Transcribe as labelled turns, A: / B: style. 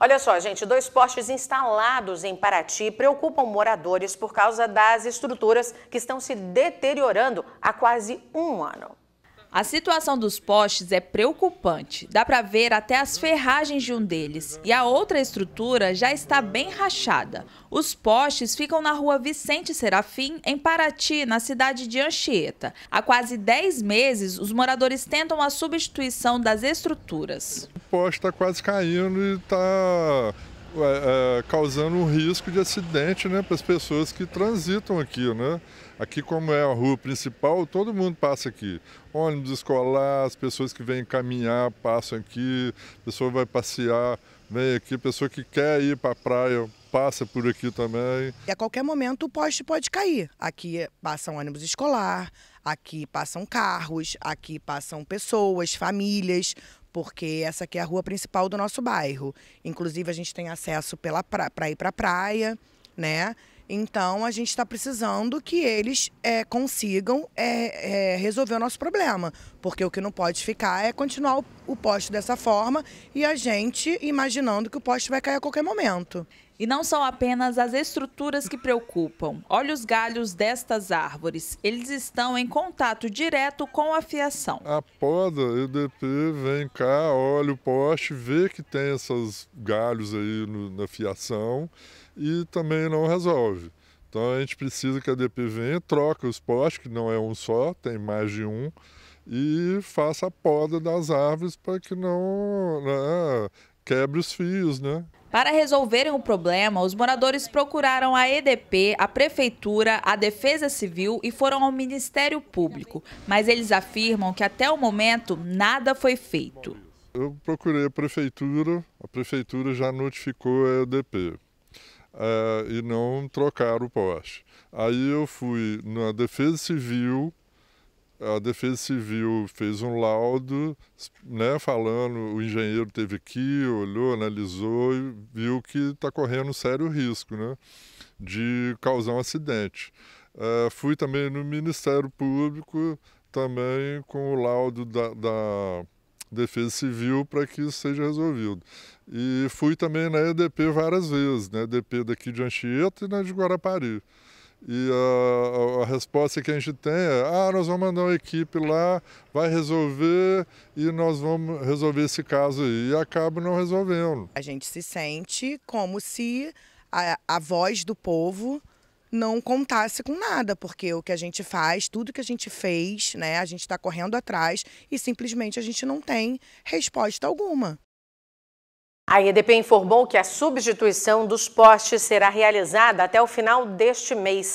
A: Olha só, gente, dois postes instalados em Paraty preocupam moradores por causa das estruturas que estão se deteriorando há quase um ano. A situação dos postes é preocupante. Dá para ver até as ferragens de um deles. E a outra estrutura já está bem rachada. Os postes ficam na rua Vicente Serafim, em Paraty, na cidade de Anchieta. Há quase 10 meses, os moradores tentam a substituição das estruturas.
B: O poste está quase caindo e está é, é, causando um risco de acidente né, para as pessoas que transitam aqui. Né? Aqui, como é a rua principal, todo mundo passa aqui. Ônibus escolar, as pessoas que vêm caminhar passam aqui, a pessoa vai passear, vem aqui, a pessoa que quer ir para a praia passa por aqui também.
C: E a qualquer momento o poste pode cair. Aqui passam ônibus escolar, aqui passam carros, aqui passam pessoas, famílias porque essa aqui é a rua principal do nosso bairro. Inclusive, a gente tem acesso pela pra, pra ir para a praia, né? Então, a gente está precisando que eles é, consigam é, é, resolver o nosso problema, porque o que não pode ficar é continuar o, o poste dessa forma e a gente imaginando que o poste vai cair a qualquer momento. E não são apenas as estruturas que preocupam. Olha os
A: galhos destas árvores. Eles estão em contato direto com a fiação. A
B: poda, EDP vem cá, olha o poste, vê que tem esses galhos aí no, na fiação e também não resolve. Então a gente precisa que a EDP venha, troque os postes, que não é um só, tem mais de um, e faça a poda das árvores para que não né, quebre os fios, né?
A: Para resolverem o problema, os moradores procuraram a EDP, a Prefeitura, a Defesa Civil e foram ao Ministério Público. Mas eles afirmam que até o momento nada foi feito.
B: Eu procurei a Prefeitura, a Prefeitura já notificou a EDP. Uh, eh, e não trocaram o poste. Aí eu fui na Defesa Civil, a Defesa Civil fez um laudo, né, falando, o engenheiro teve aqui, olhou, analisou e viu que está correndo um sério risco, né, de causar um acidente. Uh, fui também no Ministério Público, também com o laudo da, da Defesa Civil para que isso seja resolvido. E fui também na EDP várias vezes, na né, EDP daqui de Anchieta e na de Guarapari. E a, a, resposta que a gente tem é: ah, nós vamos mandar uma equipe lá, vai resolver e nós vamos resolver esse caso aí. E acaba não resolvendo. A gente se
C: sente como se a, a voz do povo não contasse com nada, porque o que a gente faz, tudo que a gente fez, né, a gente está correndo atrás e simplesmente a gente não tem resposta alguma. A Edp informou
A: que a substituição dos postes será realizada até o final deste mês.